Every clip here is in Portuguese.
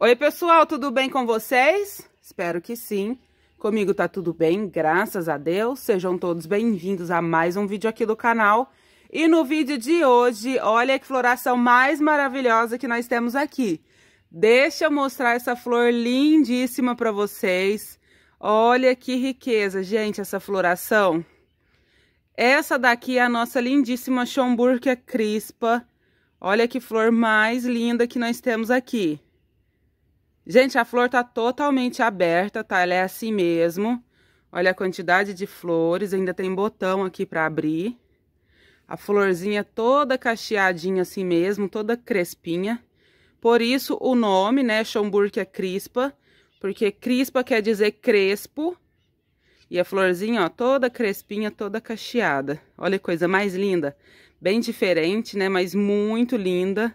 Oi, pessoal, tudo bem com vocês? Espero que sim. Comigo tá tudo bem, graças a Deus. Sejam todos bem-vindos a mais um vídeo aqui do canal. E no vídeo de hoje, olha que floração mais maravilhosa que nós temos aqui. Deixa eu mostrar essa flor lindíssima para vocês. Olha que riqueza, gente, essa floração. Essa daqui é a nossa lindíssima Schomburgia crispa. Olha que flor mais linda que nós temos aqui. Gente, a flor tá totalmente aberta, tá? Ela é assim mesmo. Olha a quantidade de flores, ainda tem botão aqui para abrir. A florzinha toda cacheadinha assim mesmo, toda crespinha. Por isso o nome, né, Schomburgia é crispa, porque crispa quer dizer crespo. E a florzinha, ó, toda crespinha, toda cacheada. Olha que coisa mais linda. Bem diferente, né, mas muito linda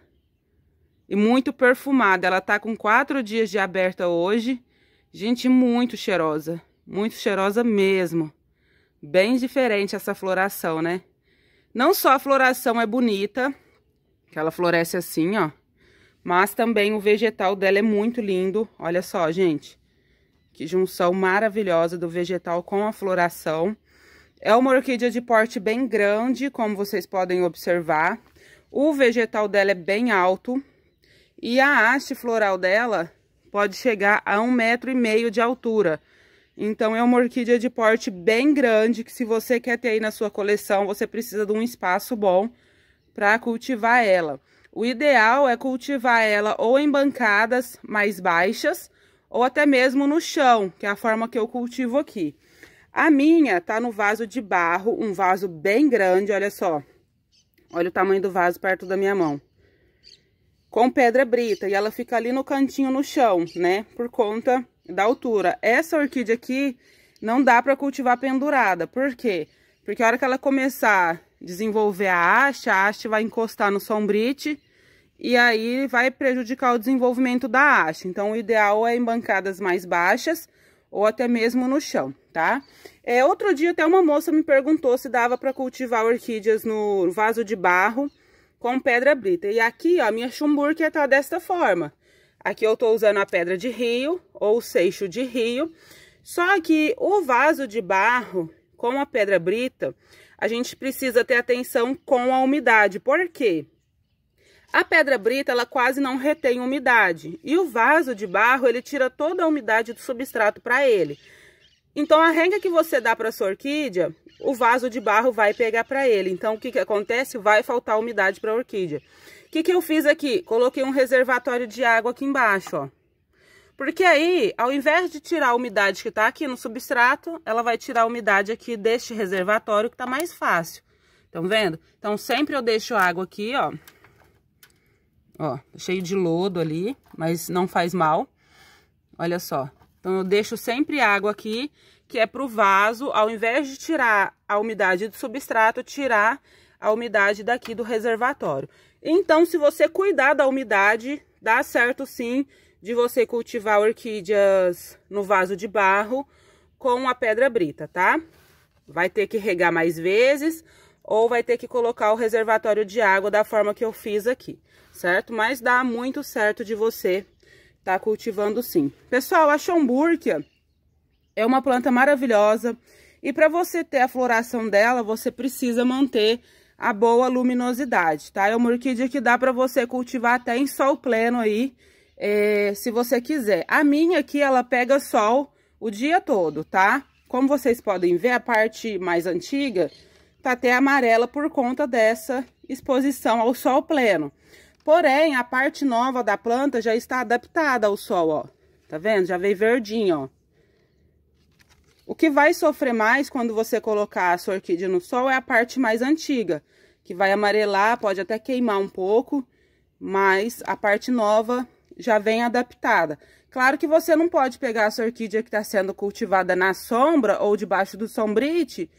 e muito perfumada. Ela tá com quatro dias de aberta hoje. Gente, muito cheirosa. Muito cheirosa mesmo. Bem diferente essa floração, né? Não só a floração é bonita, que ela floresce assim, ó. Mas também o vegetal dela é muito lindo. Olha só, gente. Que junção maravilhosa do vegetal com a floração. É uma orquídea de porte bem grande, como vocês podem observar. O vegetal dela é bem alto, e a haste floral dela pode chegar a um metro e meio de altura. Então, é uma orquídea de porte bem grande, que se você quer ter aí na sua coleção, você precisa de um espaço bom para cultivar ela. O ideal é cultivar ela ou em bancadas mais baixas, ou até mesmo no chão, que é a forma que eu cultivo aqui. A minha tá no vaso de barro, um vaso bem grande, olha só. Olha o tamanho do vaso perto da minha mão com pedra brita e ela fica ali no cantinho no chão, né? Por conta da altura. Essa orquídea aqui não dá para cultivar pendurada. Por quê? Porque a hora que ela começar a desenvolver a haste, a haste vai encostar no sombrite e aí vai prejudicar o desenvolvimento da haste. Então, o ideal é em bancadas mais baixas ou até mesmo no chão, tá? É, outro dia até uma moça me perguntou se dava para cultivar orquídeas no vaso de barro com pedra brita. E aqui, ó, a minha chumburquia tá desta forma. Aqui eu tô usando a pedra de rio, ou seixo de rio. Só que o vaso de barro com a pedra brita, a gente precisa ter atenção com a umidade. Por quê? A pedra brita, ela quase não retém umidade. E o vaso de barro, ele tira toda a umidade do substrato para ele. Então, a renga que você dá para sua orquídea, o vaso de barro vai pegar para ele. Então, o que, que acontece? Vai faltar umidade para a orquídea. O que, que eu fiz aqui? Coloquei um reservatório de água aqui embaixo, ó. Porque aí, ao invés de tirar a umidade que está aqui no substrato, ela vai tirar a umidade aqui deste reservatório, que está mais fácil. Estão vendo? Então, sempre eu deixo água aqui, ó. Ó, cheio de lodo ali, mas não faz mal. Olha só. Então, eu deixo sempre água aqui, que é pro vaso, ao invés de tirar a umidade do substrato, tirar a umidade daqui do reservatório. Então, se você cuidar da umidade, dá certo sim de você cultivar orquídeas no vaso de barro com a pedra brita, tá? Vai ter que regar mais vezes ou vai ter que colocar o reservatório de água da forma que eu fiz aqui, certo? Mas dá muito certo de você tá cultivando sim. Pessoal, a Schomburgia é uma planta maravilhosa e para você ter a floração dela, você precisa manter a boa luminosidade, tá? É uma orquídea que dá para você cultivar até em sol pleno aí, é, se você quiser. A minha aqui, ela pega sol o dia todo, tá? Como vocês podem ver, a parte mais antiga tá até amarela por conta dessa exposição ao sol pleno. Porém, a parte nova da planta já está adaptada ao sol, ó. Tá vendo? Já veio verdinho, ó. O que vai sofrer mais quando você colocar a sua orquídea no sol é a parte mais antiga, que vai amarelar, pode até queimar um pouco, mas a parte nova já vem adaptada. Claro que você não pode pegar a sua orquídea que está sendo cultivada na sombra ou debaixo do sombrite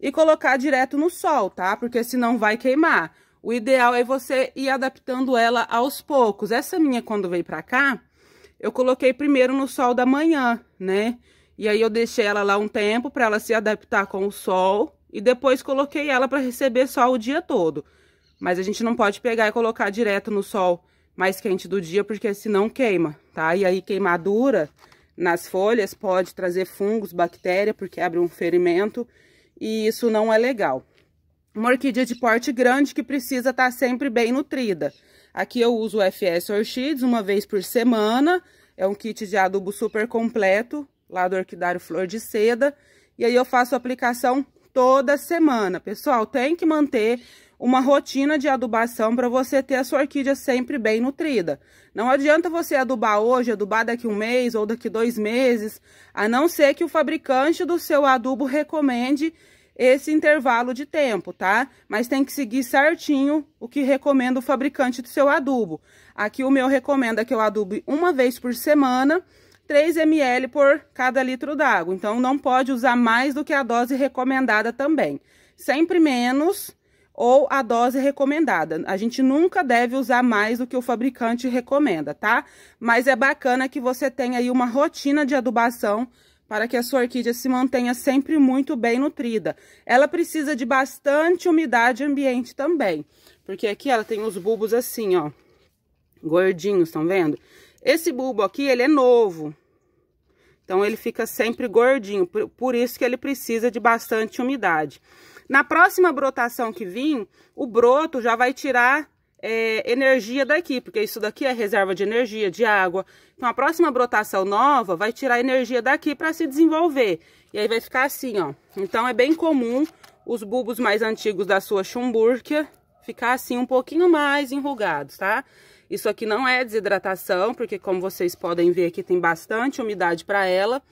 e colocar direto no sol, tá? Porque senão vai queimar. O ideal é você ir adaptando ela aos poucos. Essa minha, quando veio pra cá, eu coloquei primeiro no sol da manhã, né? E aí eu deixei ela lá um tempo para ela se adaptar com o sol e depois coloquei ela para receber sol o dia todo. Mas a gente não pode pegar e colocar direto no sol mais quente do dia, porque senão queima, tá? E aí queimadura nas folhas pode trazer fungos, bactéria, porque abre um ferimento e isso não é legal. Uma orquídea de porte grande que precisa estar tá sempre bem nutrida. Aqui eu uso o FS Orchids uma vez por semana. É um kit de adubo super completo, lá do Orquidário Flor de Seda. E aí eu faço aplicação toda semana. Pessoal, tem que manter uma rotina de adubação para você ter a sua orquídea sempre bem nutrida. Não adianta você adubar hoje, adubar daqui um mês ou daqui dois meses, a não ser que o fabricante do seu adubo recomende esse intervalo de tempo, tá? Mas tem que seguir certinho o que recomenda o fabricante do seu adubo. Aqui o meu recomenda que eu adube uma vez por semana, 3 ml por cada litro d'água. Então, não pode usar mais do que a dose recomendada também. Sempre menos ou a dose recomendada. A gente nunca deve usar mais do que o fabricante recomenda, tá? Mas é bacana que você tenha aí uma rotina de adubação para que a sua orquídea se mantenha sempre muito bem nutrida. Ela precisa de bastante umidade ambiente também, porque aqui ela tem os bulbos assim, ó, gordinhos, estão vendo? Esse bulbo aqui, ele é novo, então ele fica sempre gordinho, por, isso que ele precisa de bastante umidade. Na próxima brotação que vir, o broto já vai tirar é, energia daqui, porque isso daqui é reserva de energia, de água. Então, a próxima brotação nova vai tirar energia daqui para se desenvolver. E aí vai ficar assim, ó. Então, é bem comum os bulbos mais antigos da sua chumburquia ficar assim um pouquinho mais enrugados, tá? Isso aqui não é desidratação, porque como vocês podem ver aqui tem bastante umidade para ela.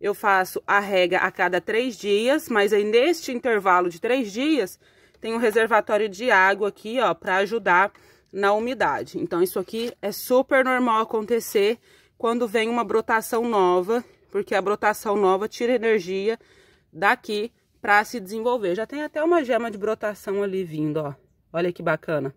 Eu faço a rega a cada três dias, mas aí neste intervalo de três dias tem um reservatório de água aqui, ó, para ajudar na umidade. Então, isso aqui é super normal acontecer quando vem uma brotação nova, porque a brotação nova tira energia daqui para se desenvolver. Já tem até uma gema de brotação ali vindo, ó. Olha que bacana.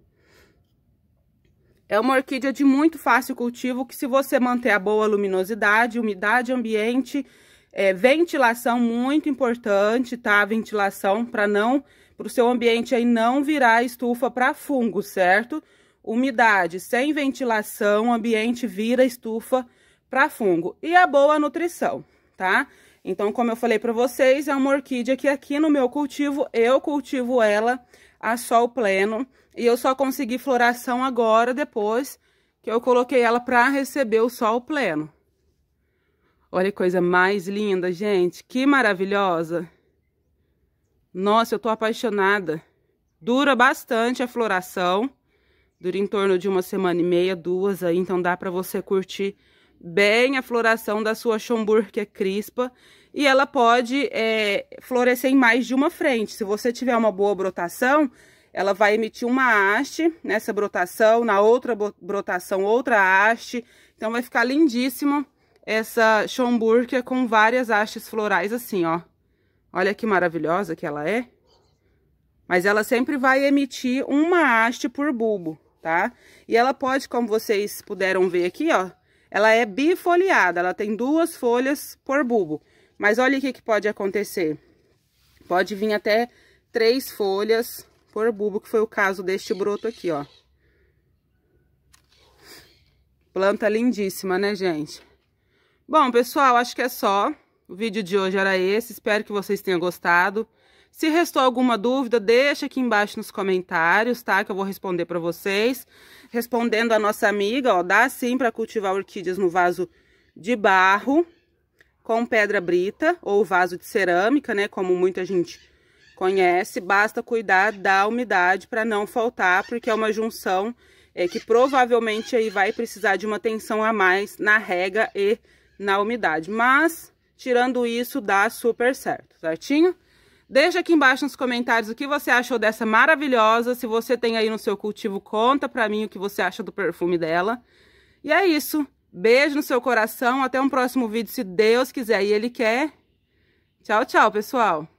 É uma orquídea de muito fácil cultivo, que se você manter a boa luminosidade, umidade ambiente é, ventilação muito importante, tá? Ventilação para não, para o seu ambiente aí não virar estufa para fungo, certo? Umidade sem ventilação, ambiente vira estufa para fungo. E a boa nutrição, tá? Então, como eu falei para vocês, é uma orquídea que aqui no meu cultivo, eu cultivo ela a sol pleno. E eu só consegui floração agora, depois que eu coloquei ela para receber o sol pleno, Olha que coisa mais linda, gente. Que maravilhosa. Nossa, eu tô apaixonada. Dura bastante a floração. Dura em torno de uma semana e meia, duas aí. Então dá pra você curtir bem a floração da sua chombur, que é crispa. E ela pode é, florescer em mais de uma frente. Se você tiver uma boa brotação, ela vai emitir uma haste nessa brotação. Na outra brotação, outra haste. Então vai ficar lindíssimo essa Schomburger com várias hastes florais assim, ó. Olha que maravilhosa que ela é. Mas ela sempre vai emitir uma haste por bulbo, tá? E ela pode, como vocês puderam ver aqui, ó, ela é bifoliada, ela tem duas folhas por bulbo. Mas olha o que, que pode acontecer. Pode vir até três folhas por bulbo, que foi o caso deste broto aqui, ó. Planta lindíssima, né, gente? Bom, pessoal, acho que é só. O vídeo de hoje era esse, espero que vocês tenham gostado. Se restou alguma dúvida, deixa aqui embaixo nos comentários, tá? Que eu vou responder para vocês. Respondendo a nossa amiga, ó, dá sim para cultivar orquídeas no vaso de barro com pedra brita ou vaso de cerâmica, né? Como muita gente conhece, basta cuidar da umidade para não faltar, porque é uma junção é, que provavelmente aí vai precisar de uma atenção a mais na rega e na umidade. Mas, tirando isso, dá super certo, certinho? Deixa aqui embaixo nos comentários o que você achou dessa maravilhosa. Se você tem aí no seu cultivo, conta pra mim o que você acha do perfume dela. E é isso. Beijo no seu coração. Até um próximo vídeo, se Deus quiser e Ele quer. Tchau, tchau, pessoal.